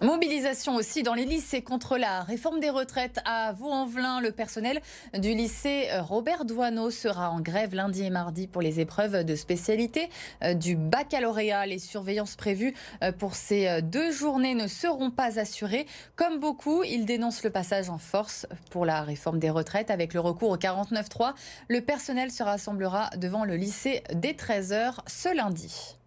Mobilisation aussi dans les lycées contre la réforme des retraites à Vaux-en-Velin. Le personnel du lycée euh, Robert Douaneau sera en grève lundi et mardi pour les épreuves de spécialité euh, du baccalauréat. Les surveillances prévues euh, pour ces deux journées ne seront pas assurées. Comme beaucoup, il dénonce le passage en force pour la réforme des retraites avec le recours au 49.3. Le personnel se rassemblera devant le lycée dès 13h ce lundi.